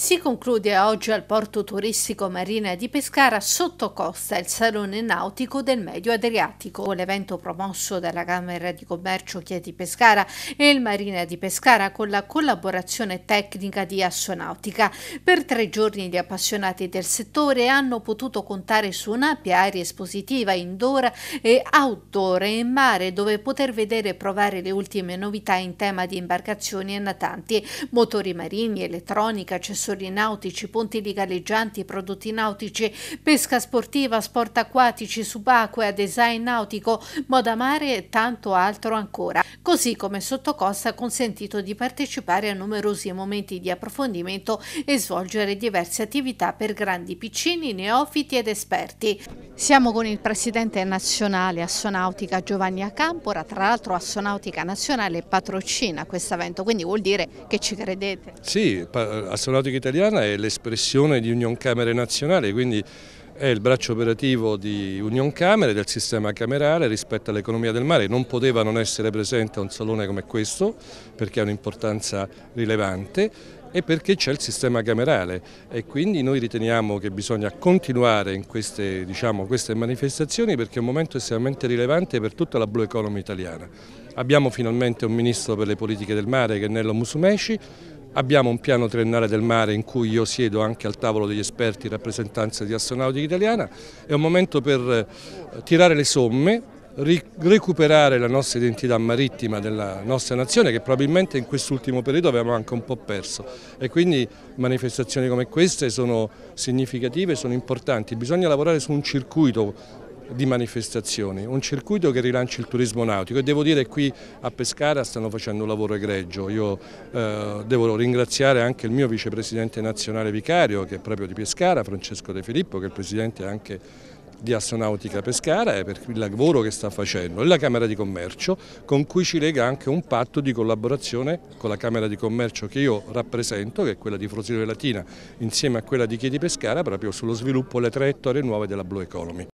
Si conclude oggi al porto turistico Marina di Pescara sotto costa il Salone Nautico del Medio Adriatico, l'evento promosso dalla Camera di Commercio Chieti Pescara e il Marina di Pescara con la collaborazione tecnica di Assonautica. Per tre giorni gli appassionati del settore hanno potuto contare su un'ampia area espositiva indoor e outdoor e in mare dove poter vedere e provare le ultime novità in tema di imbarcazioni e natanti, motori marini, elettronica, accessori accessori nautici, ponti di galleggianti, prodotti nautici, pesca sportiva, sport acquatici, subacquea, design nautico, moda mare e tanto altro ancora. Così come Sottocosta ha consentito di partecipare a numerosi momenti di approfondimento e svolgere diverse attività per grandi piccini, neofiti ed esperti. Siamo con il presidente nazionale Assonautica Giovanni Acampora, tra l'altro Assonautica Nazionale patrocina questo evento, quindi vuol dire che ci credete. Sì, Assonautica Musica Italiana è l'espressione di Union Camere Nazionale, quindi è il braccio operativo di Union Camere, del sistema camerale rispetto all'economia del mare. Non poteva non essere presente un salone come questo perché ha un'importanza rilevante e perché c'è il sistema camerale e quindi noi riteniamo che bisogna continuare in queste, diciamo, queste, manifestazioni perché è un momento estremamente rilevante per tutta la blue economy italiana. Abbiamo finalmente un ministro per le politiche del mare che è Nello Musumeci, Abbiamo un piano triennale del mare in cui io siedo anche al tavolo degli esperti in rappresentanza di Astronautica Italiana, è un momento per eh, tirare le somme, recuperare la nostra identità marittima della nostra nazione che probabilmente in quest'ultimo periodo avevamo anche un po' perso e quindi manifestazioni come queste sono significative, sono importanti, bisogna lavorare su un circuito di manifestazioni, un circuito che rilancia il turismo nautico e devo dire qui a Pescara stanno facendo un lavoro egregio, io eh, devo ringraziare anche il mio vicepresidente nazionale vicario che è proprio di Pescara, Francesco De Filippo che è il presidente anche di Astronautica Pescara e per il lavoro che sta facendo e la Camera di Commercio con cui ci lega anche un patto di collaborazione con la Camera di Commercio che io rappresento, che è quella di Frosinone Latina insieme a quella di Chiedi Pescara proprio sullo sviluppo delle traiettorie nuove della Blue Economy.